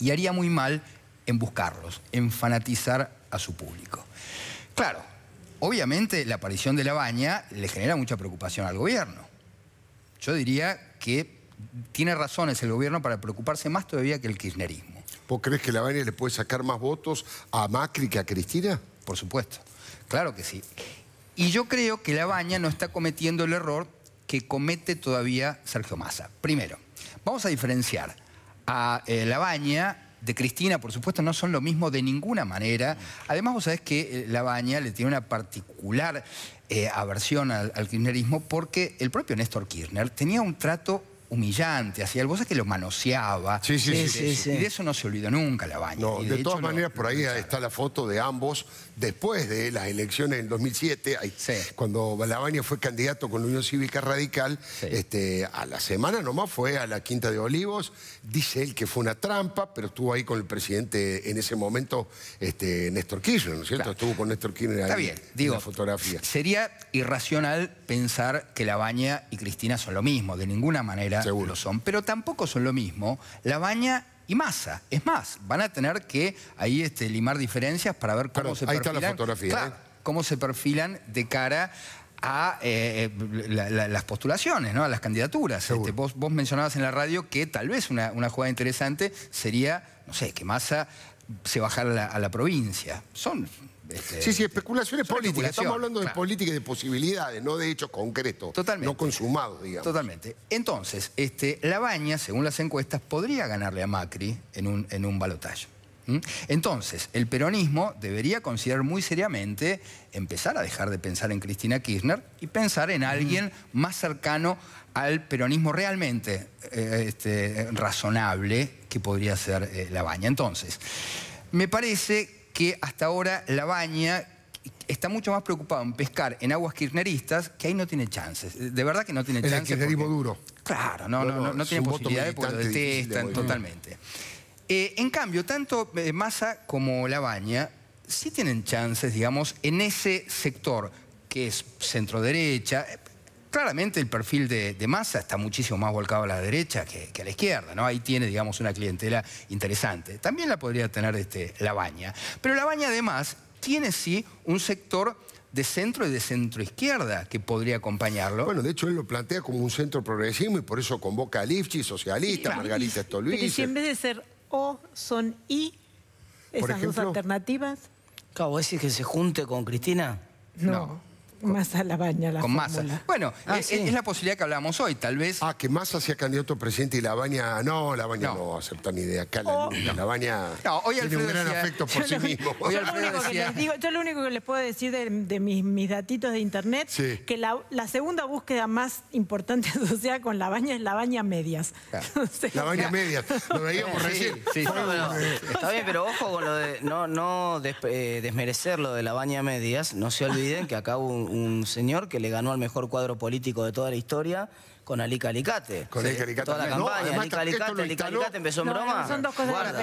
Y haría muy mal en buscarlos, en fanatizar a su público. Claro, obviamente la aparición de la le genera mucha preocupación al gobierno. Yo diría que tiene razones el gobierno para preocuparse más todavía que el kirchnerismo. ¿Vos crees que la le puede sacar más votos a Macri que a Cristina? Por supuesto, claro que sí. Y yo creo que la no está cometiendo el error que comete todavía Sergio Massa. Primero, vamos a diferenciar a Labaña. Eh, la de Cristina, por supuesto, no son lo mismo de ninguna manera. Además, vos sabés que eh, La Baña le tiene una particular eh, aversión al, al kirchnerismo porque el propio Néstor Kirchner tenía un trato humillante, hacía algo, que lo manoseaba. Sí, sí, sí, Y de eso no se olvidó nunca Labaña. No, de, todas maneras, por ahí está la foto de ambos después de las elecciones del 2007, cuando Labaña fue candidato con la Unión Cívica Radical, este, a la semana nomás fue a la Quinta de Olivos, dice él que fue una trampa, pero estuvo ahí con el presidente en ese momento, este, Néstor Kirchner, ¿no es cierto? Estuvo con Néstor Kirchner ahí, bien. Digo, en la fotografía. Sería irracional pensar que Labaña y Cristina son lo mismo, de ninguna manera Seguro. son. Pero tampoco son lo mismo La Baña y masa, Es más, van a tener que ahí este, limar diferencias para ver cómo se perfilan. la fotografía. ¿eh? cómo se perfilan de cara a eh, eh, las postulaciones, ¿no? a las candidaturas. Este, vos, mencionabas en la radio que tal vez una, jugada interesante sería, no sé, que masa se bajara a la provincia. Son este, sí, sí, especulaciones políticas. Estamos hablando de políticas política y de posibilidades, no de hechos concretos. Totalmente. No consumados, digamos. Totalmente. Entonces, este, baña, según las encuestas, podría ganarle a Macri en un, en un balotaje. Entonces, el peronismo debería considerar muy seriamente empezar a dejar de pensar en Cristina Kirchner y pensar en alguien más cercano al peronismo realmente eh, este, razonable que podría ser eh, la baña. Entonces, me parece que hasta ahora la baña está mucho más preocupado en pescar en aguas kirchneristas, que ahí no tiene chances. De verdad que no tiene chances. El duro. Claro, no, no, no, tiene posibilidades porque lo detestan totalmente. Eh, en cambio, tanto eh, Massa como baña... sí tienen chances, digamos, en ese sector que es centro-derecha, claramente el perfil de, de está muchísimo más volcado a la derecha que, a la izquierda, ¿no? Ahí tiene, digamos, una clientela interesante. También la podría tener este, la baña. Pero la baña, además, tiene sí un sector de centro y de centro izquierda que podría acompañarlo. Bueno, de hecho él lo plantea como un centro progresismo y por eso convoca a Lifchi, socialista, Margarita Stolbizer. Pero si en vez de ser O son I, esas dos alternativas. ¿Cabo, ¿vos que se junte con Cristina? no. Más a la baña la Con fórmula. Bueno, ah, eh, eh, es, la posibilidad que hablábamos hoy, tal vez. Ah, que más sea candidato a presidente y la baña. No, la baña no, no va idea. acá. La oh. baña no, hoy tiene un gran afecto por sí mismo. Yo lo, único que les digo, yo lo único que puedo decir de, mis, mis, datitos de internet, es que la, la, segunda búsqueda más importante asociada con la baña es la baña medias. La baña medias. Lo veíamos recién. Sí, está bien, pero ojo con lo de no, no eh, desmerecer lo de la baña medias. No se olviden que acá hubo un un señor que le ganó al mejor cuadro político de toda la historia con Alí Calicate. Con Toda la campaña, Calicate, empezó en broma.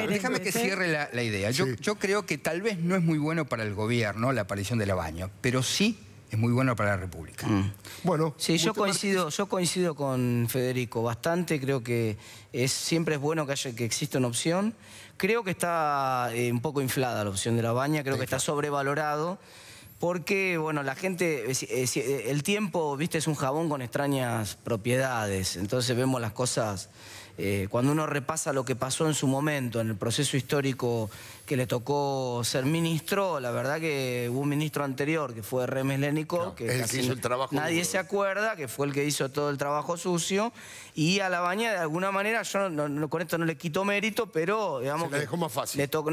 déjame que ¿eh? cierre la, idea. Yo, creo que tal vez no es muy bueno para el gobierno la aparición de la baña pero sí es muy bueno para la República. Mm. Bueno, sí, yo coincido, yo coincido con Federico bastante, creo que es, siempre es bueno que, que exista una opción. Creo que está eh, un poco inflada la opción de la baña, creo que está sobrevalorado porque, bueno, la gente, eh, eh, eh, el tiempo, viste, es un jabón con extrañas propiedades, entonces vemos las cosas eh, cuando uno repasa lo que pasó en su momento, en el proceso histórico que le tocó ser ministro, la verdad que hubo un ministro anterior que fue Remes Lénico, que, trabajo nadie se acuerda, que fue el que hizo todo el trabajo sucio, y a la baña de alguna manera, yo con esto no le quito mérito, pero digamos fácil. Le, tocó,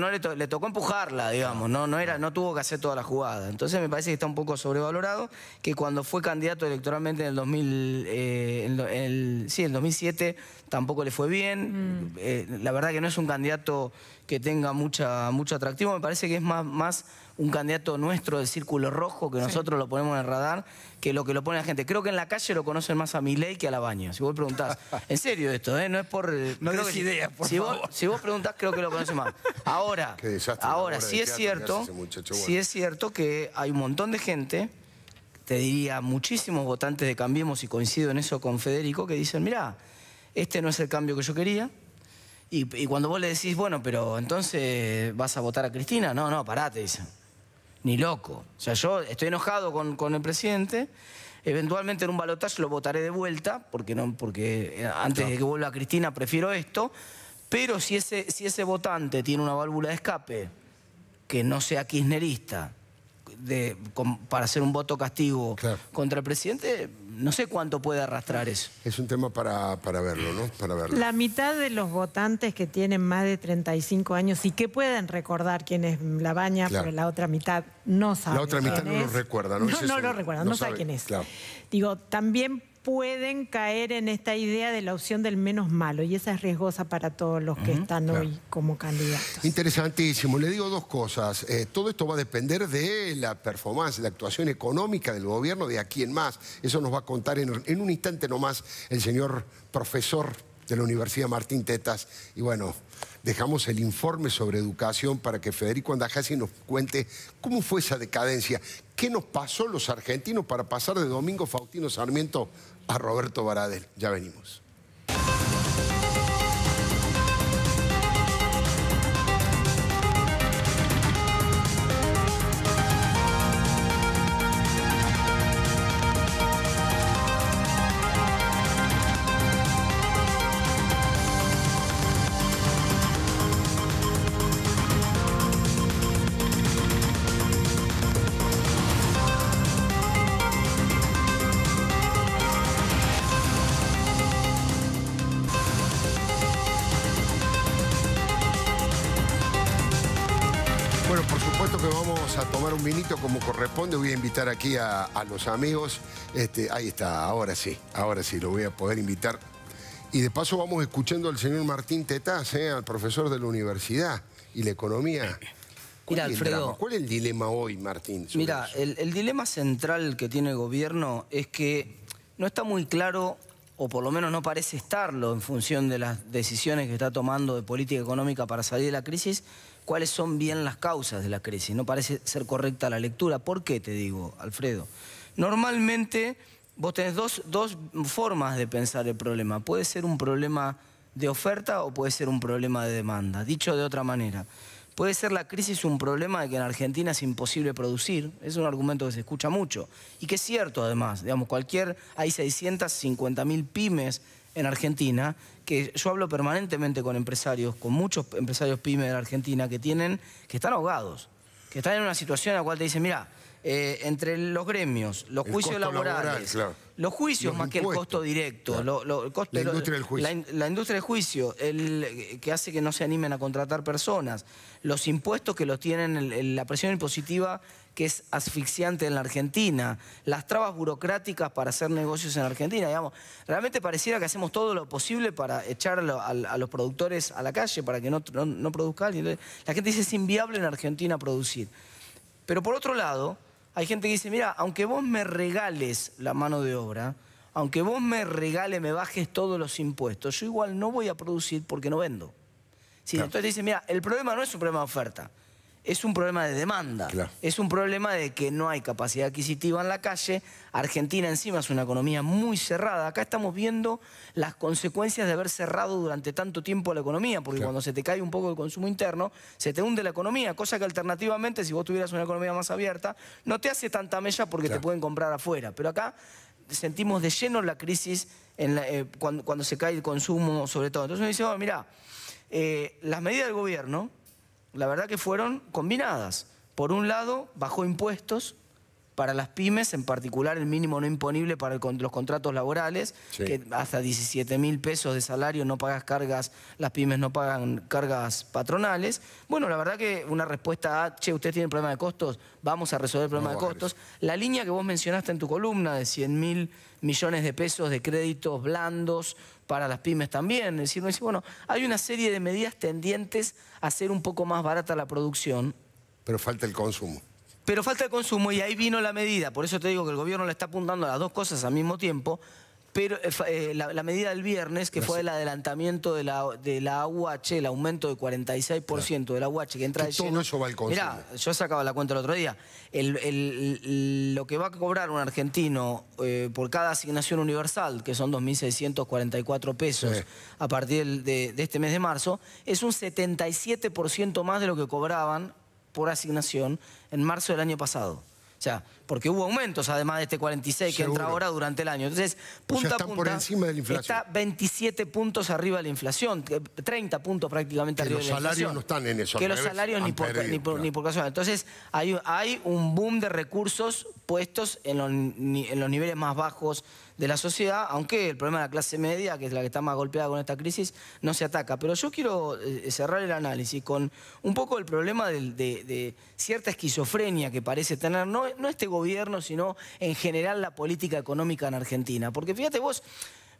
empujarla, digamos, no, no, era, ah. no tuvo que hacer toda la jugada. Entonces me parece que está un poco sobrevalorado, que cuando fue candidato electoralmente en el 2000, eh, el 2007 tampoco le fue fue bien. Mm. Eh, la verdad que no es un candidato que tenga mucha, mucho atractivo. Me parece que es más, más un candidato nuestro de círculo rojo, que nosotros lo ponemos en el radar, que lo que lo pone la gente. Creo que en la calle lo conocen más a Milei que a la baña. Si vos preguntás, en serio esto, ¿eh? no es por... Eh, no creo que, ideas, por si Vos, si vos preguntás, creo que lo conocen más. Ahora, ahora sí es cierto, es cierto que hay un montón de gente te diría, muchísimos votantes de Cambiemos, y coincido en eso con Federico, que dicen, mira este no es el cambio que yo quería. Y, cuando vos le decís, bueno, pero entonces vas a votar a Cristina, no, no, parate, dice. Ni loco. O sea, yo estoy enojado con, con el presidente. Eventualmente en un balotaje lo votaré de vuelta, porque, no, porque eh, antes de que vuelva a Cristina prefiero esto. Pero si ese, si ese votante tiene una válvula de escape que no sea kirchnerista de, para hacer un voto castigo contra el presidente, no sé cuánto puede arrastrar eso. Es un tema para, para verlo, ¿no? Para verlo. La mitad de los votantes que tienen más de 35 años y que pueden recordar quién es la baña, pero la otra mitad no sabe. La otra mitad no lo recuerda, ¿no? No, no lo recuerda, no, sabe. quién es. Digo, también pueden caer en esta idea de la opción del menos malo y esa es riesgosa para todos los que están hoy como candidatos. Interesantísimo. Le digo dos cosas. Eh, todo esto va a depender de la performance, de la actuación económica del gobierno, de aquí en más. Eso nos va a contar en, un instante nomás el señor profesor de la Universidad Martín Tetas. Y bueno, dejamos el informe sobre educación para que Federico Andajasi nos cuente cómo fue esa decadencia, qué nos pasó los argentinos para pasar de Domingo Faustino Sarmiento a Roberto Baradel. Ya venimos. aquí a, los amigos. Este, ahí está, ahora sí, ahora sí lo voy a poder invitar. Y de paso vamos escuchando al señor Martín Tetaz, eh, al profesor de la universidad y la economía. Eh, mira, ¿Cuál es el dilema hoy, Martín? Mira, el dilema central que tiene el gobierno es que no está muy claro o por lo menos no parece estarlo en función de las decisiones que está tomando de política económica para salir de la crisis, cuáles son bien las causas de la crisis. No parece ser correcta la lectura. ¿Por qué te digo, Alfredo? Normalmente vos tenés dos, dos formas de pensar el problema. Puede ser un problema de oferta o puede ser un problema de demanda. Dicho de otra manera, Puede ser la crisis un problema de que en Argentina es imposible producir, es un argumento que se escucha mucho y que es cierto además, digamos, cualquier, hay 650.000 pymes en Argentina, que yo hablo permanentemente con empresarios, con muchos empresarios pymes de Argentina que tienen, que están ahogados, que están en una situación en la cual te dicen, mira, eh, entre los gremios, los juicios laborales, los juicios más que el costo directo, la industria del juicio, el, eh, que hace que no se animen a contratar personas, los impuestos que los tienen, la presión impositiva que es asfixiante en la Argentina, las trabas burocráticas para hacer negocios en Argentina, digamos, realmente pareciera que hacemos todo lo posible para echar a, los productores a la calle para que no, no produzcan. La gente dice es inviable en Argentina producir. Pero por otro lado, hay gente que dice, mira, aunque vos me regales la mano de obra, aunque vos me regales, me bajes todos los impuestos, yo igual no voy a producir porque no vendo. Si entonces dice, mira, el problema no es un problema de oferta es un problema de demanda. Es un problema de que no hay capacidad adquisitiva en la calle. Argentina encima es una economía muy cerrada. Acá estamos viendo las consecuencias de haber cerrado durante tanto tiempo la economía, porque cuando se te cae un poco el consumo interno, se te hunde la economía, cosa que alternativamente, si vos tuvieras una economía más abierta, no te hace tanta mella porque te pueden comprar afuera. Pero acá sentimos de lleno la crisis eh, cuando, se cae el consumo, sobre todo. Entonces uno dice, oh, mira, eh, las medidas del gobierno la verdad que fueron combinadas. Por un lado, bajó impuestos para las pymes, en particular el mínimo no imponible para los contratos laborales, que hasta 17 mil pesos de salario no pagas cargas, las pymes no pagan cargas patronales. Bueno, la verdad que una respuesta a, che, usted tiene problema de costos, vamos a resolver el problema de costos. La línea que vos mencionaste en tu columna de 100 mil millones de pesos de créditos blandos para las pymes también. Es decir, bueno, hay una serie de medidas tendientes a hacer un poco más barata la producción. Pero falta el consumo pero falta de consumo y ahí vino la medida. Por eso te digo que el gobierno le está apuntando a las dos cosas al mismo tiempo. Pero eh, eh, la, medida del viernes, que fue el adelantamiento de la, de la AUH, el aumento de 46% de la AUH que entra de lleno. Todo eso va al consumo. yo sacaba la cuenta el otro día. lo que va a cobrar un argentino eh, por cada asignación universal, que son 2.644 pesos a partir de, de este mes de marzo, es un 77% más de lo que cobraban por asignación en marzo del año pasado. O sea, porque hubo aumentos además de este 46 que entra ahora durante el año. Entonces, punta a punta por está 27 puntos arriba de la inflación, 30 puntos prácticamente arriba de la inflación. Que los salarios no están en eso. Que los salarios ni por, casualidad. Entonces, hay, un boom de recursos puestos en los niveles más bajos de la sociedad, aunque el problema de la clase media, que es la que está más golpeada con esta crisis, no se ataca. Pero yo quiero eh, cerrar el análisis con un poco el problema de, cierta esquizofrenia que parece tener, no, este gobierno, sino en general la política económica en Argentina. Porque fíjate vos,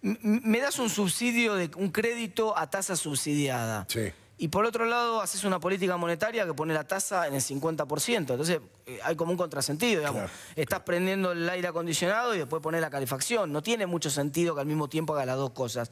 me das un subsidio, de, un crédito a tasa subsidiada. Sí. Y por otro lado, haces una política monetaria que pone la tasa en el 50%. Entonces, eh, hay como un contrasentido, digamos. Estás prendiendo el aire acondicionado y después pones la calefacción. No tiene mucho sentido que al mismo tiempo haga las dos cosas.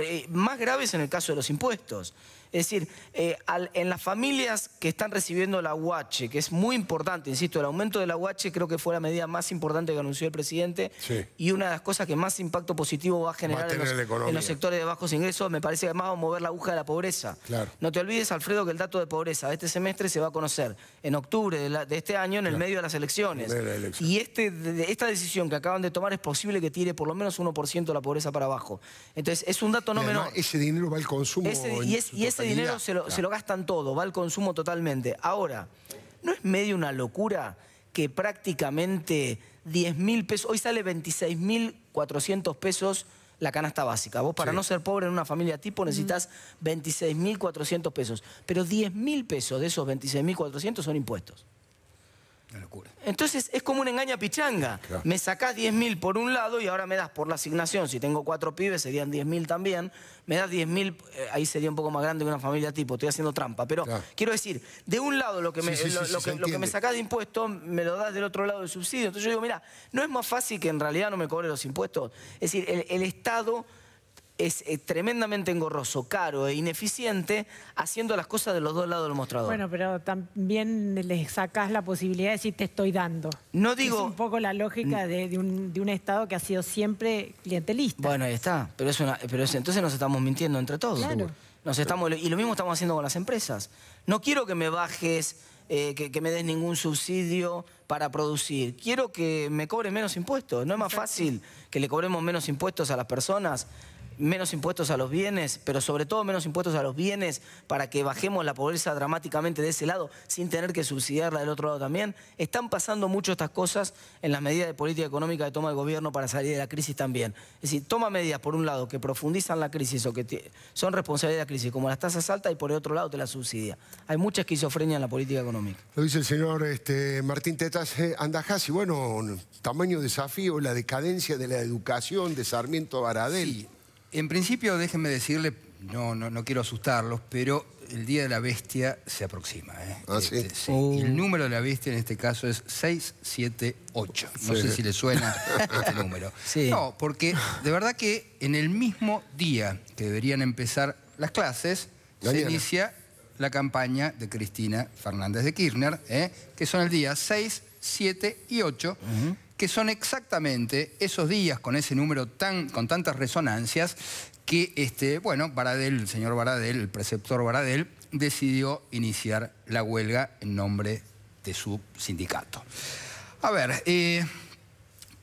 Eh, más graves en el caso de los impuestos. Es decir, eh, en las familias que están recibiendo la UH, que es muy importante, insisto, el aumento de la UH creo que fue la medida más importante que anunció el presidente y una de las cosas que más impacto positivo va a generar en, los, sectores de bajos ingresos, me parece que más va a mover la aguja de la pobreza. No te olvides, Alfredo, que el dato de pobreza de este semestre se va a conocer en octubre de, este año en el medio de las elecciones. Y este, esta decisión que acaban de tomar es posible que tire por lo menos 1% la pobreza para abajo. Entonces, es un dato no menor. Ese dinero va al consumo. y, es, ese dinero se lo, gastan todo, va al consumo totalmente. Ahora, ¿no es medio una locura que prácticamente 10 mil pesos, hoy sale 26 mil pesos la canasta básica. Vos para no ser pobre en una familia tipo necesitas mm. mil 26.400 pesos. Pero mil pesos de esos 26.400 son impuestos. Entonces es como una engaña pichanga. Me sacás 10 mil por un lado y ahora me das por la asignación. Si tengo cuatro pibes serían 10 mil también. Me das 10 mil, eh, ahí sería un poco más grande que una familia tipo. Estoy haciendo trampa. Pero quiero decir, de un lado lo que, me, lo, que, me sacás de impuestos me lo das del otro lado del subsidio. Entonces yo digo, mira, no es más fácil que en realidad no me cobre los impuestos. Es decir, el Estado es eh, tremendamente engorroso, caro e ineficiente haciendo las cosas de los dos lados del mostrador. Bueno, pero también les sacás la posibilidad de decir te estoy dando. No digo... Es un poco la lógica de, un, Estado que ha sido siempre clientelista. Bueno, ahí está. Pero, es pero entonces nos estamos mintiendo entre todos. Nos estamos, y lo mismo estamos haciendo con las empresas. No quiero que me bajes, eh, que, que, me des ningún subsidio para producir. Quiero que me cobren menos impuestos. ¿No es más fácil que le cobremos menos impuestos a las personas menos impuestos a los bienes, pero sobre todo menos impuestos a los bienes para que bajemos la pobreza dramáticamente de ese lado sin tener que subsidiarla del otro lado también. Están pasando mucho estas cosas en las medidas de política económica que toma el gobierno para salir de la crisis también. Es decir, toma medidas, por un lado, que profundizan la crisis o que son responsables de la crisis, como las tasas altas, y por el otro lado te las subsidia. Hay mucha esquizofrenia en la política económica. Lo dice el señor este, Martín Tetas eh, y Bueno, tamaño desafío, la decadencia de la educación de Sarmiento Baradel. En principio, déjenme decirle, no, no, no quiero asustarlos, pero el Día de la Bestia se aproxima. ¿eh? Ah, este, sí? El oh. número de la bestia en este caso es 678. No sé si le suena este número. No, porque de verdad que en el mismo día que deberían empezar las clases, se inicia la campaña de Cristina Fernández de Kirchner, ¿eh? que son el día 6, 7 y 8 que son exactamente esos días con ese número tan, con tantas resonancias que, este, bueno, Baradel, el señor Baradel, el preceptor Baradel, decidió iniciar la huelga en nombre de su sindicato. A ver, eh,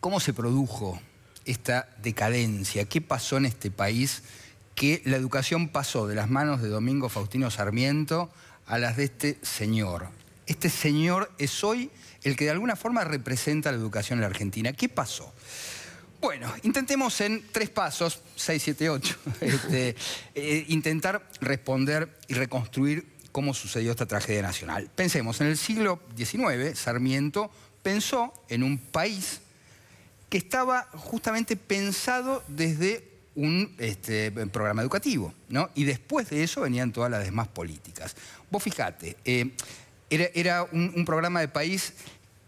¿cómo se produjo esta decadencia? ¿Qué pasó en este país que la educación pasó de las manos de Domingo Faustino Sarmiento a las de este señor, este señor es hoy el que de alguna forma representa la educación en la Argentina. ¿Qué pasó? Bueno, intentemos en tres pasos, 6, 7, 8, intentar responder y reconstruir cómo sucedió esta tragedia nacional. Pensemos, en el siglo XIX, Sarmiento pensó en un país que estaba justamente pensado desde un este, programa educativo, ¿no? Y después de eso venían todas las demás políticas. Vos fijate, eh, era, un, programa de país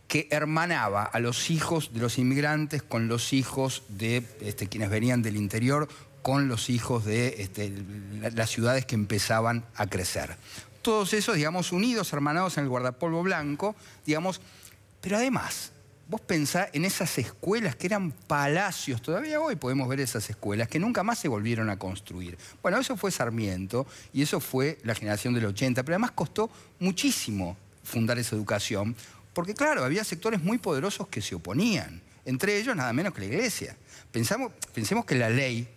que hermanaba a los hijos de los inmigrantes con los hijos de este, quienes venían del interior, con los hijos de este, las ciudades que empezaban a crecer. Todos esos, digamos, unidos, hermanados en el guardapolvo blanco, digamos, pero además, Vos pensá en esas escuelas que eran palacios, todavía hoy podemos ver esas escuelas que nunca más se volvieron a construir. Bueno, eso fue Sarmiento y eso fue la generación del 80, pero además costó muchísimo fundar esa educación, porque claro, había sectores muy poderosos que se oponían, entre ellos nada menos que la iglesia. Pensamos, pensemos que la ley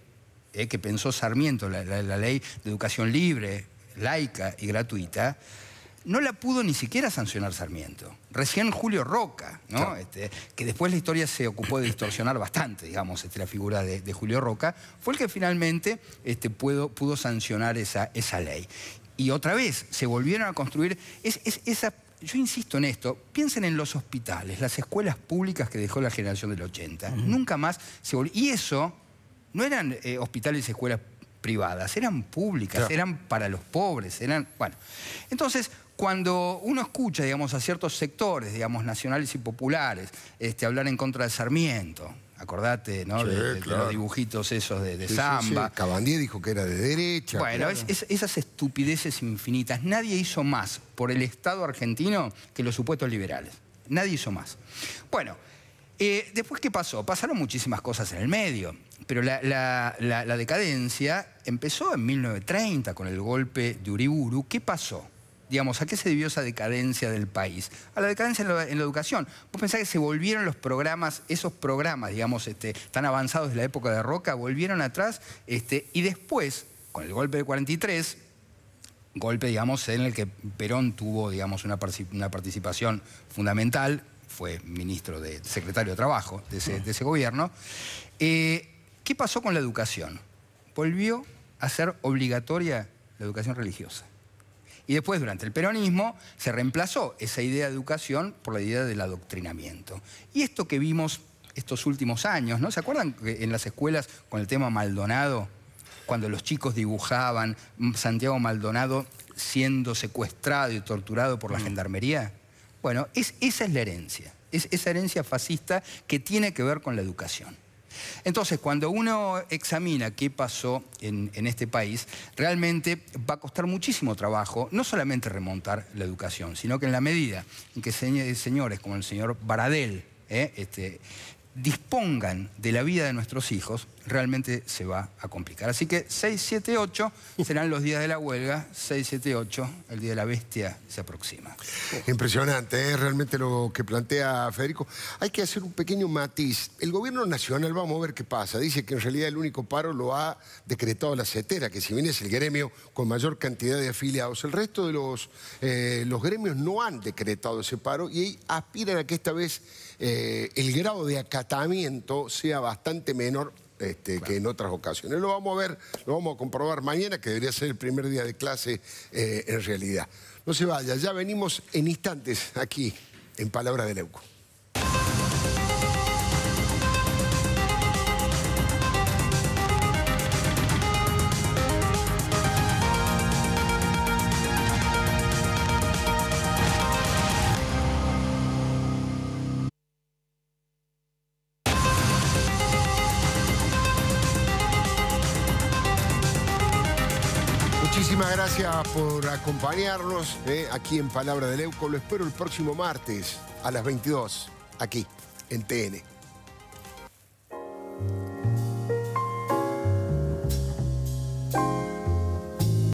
eh, que pensó Sarmiento, la ley de educación libre, laica y gratuita, no la pudo ni siquiera sancionar Sarmiento. Recién Julio Roca, ¿no? Este, que después la historia se ocupó de distorsionar bastante, digamos, este, la figura de, Julio Roca, fue el que finalmente este, pudo, sancionar esa, ley. Y otra vez, se volvieron a construir Yo insisto en esto, piensen en los hospitales, las escuelas públicas que dejó la generación del 80. Nunca más se Y eso no eran eh, hospitales y escuelas privadas, eran públicas, eran para los pobres, eran... Bueno, entonces cuando uno escucha, digamos, a ciertos sectores, digamos, nacionales y populares, este, hablar en contra de Sarmiento, acordate, ¿no? de, los dibujitos esos de, Zamba. dijo que era de derecha. Bueno, esas estupideces infinitas. Nadie hizo más por el Estado argentino que los supuestos liberales. Nadie hizo más. Bueno, eh, después, ¿qué pasó? Pasaron muchísimas cosas en el medio, pero la decadencia empezó en 1930 con el golpe de Uriburu. ¿Qué pasó? digamos, ¿a qué se debió esa decadencia del país? A la decadencia en la, educación. Vos pensás que se volvieron los programas, esos programas, digamos, este, tan avanzados de la época de Roca, volvieron atrás este, y después, con el golpe de 43, golpe, digamos, en el que Perón tuvo, digamos, una, participación fundamental, fue ministro de secretario de Trabajo de ese, gobierno. Eh, ¿Qué pasó con la educación? Volvió a ser obligatoria la educación religiosa. Y después, durante el peronismo, se reemplazó esa idea de educación por la idea del adoctrinamiento. Y esto que vimos estos últimos años, ¿no? ¿Se acuerdan en las escuelas con el tema Maldonado? Cuando los chicos dibujaban Santiago Maldonado siendo secuestrado y torturado por la mm. gendarmería. Bueno, esa es la herencia, es esa herencia fascista que tiene que ver con la educación. Entonces, cuando uno examina qué pasó en, este país, realmente va a costar muchísimo trabajo, no solamente remontar la educación, sino que en la medida en que señores como el señor Baradel, ¿eh? este, dispongan de la vida de nuestros hijos, realmente se va a complicar. Así que 6, serán los días de la huelga, 678 el Día de la Bestia se aproxima. Impresionante, es ¿eh? realmente lo que plantea Federico. Hay que hacer un pequeño matiz. El gobierno nacional, vamos a ver qué pasa, dice que en realidad el único paro lo ha decretado la CETERA, que si bien es el gremio con mayor cantidad de afiliados, el resto de los, eh, los gremios no han decretado ese paro y aspiran a que esta vez eh, el grado de acatamiento sea bastante menor este, que en otras ocasiones. Lo vamos a ver, lo vamos a comprobar mañana, que debería ser el primer día de clase eh, en realidad. No se vaya, ya venimos en instantes aquí en Palabras de Leuco. por acompañarnos eh, aquí en Palabra del Euco. Lo espero el próximo martes a las 22, aquí en TN.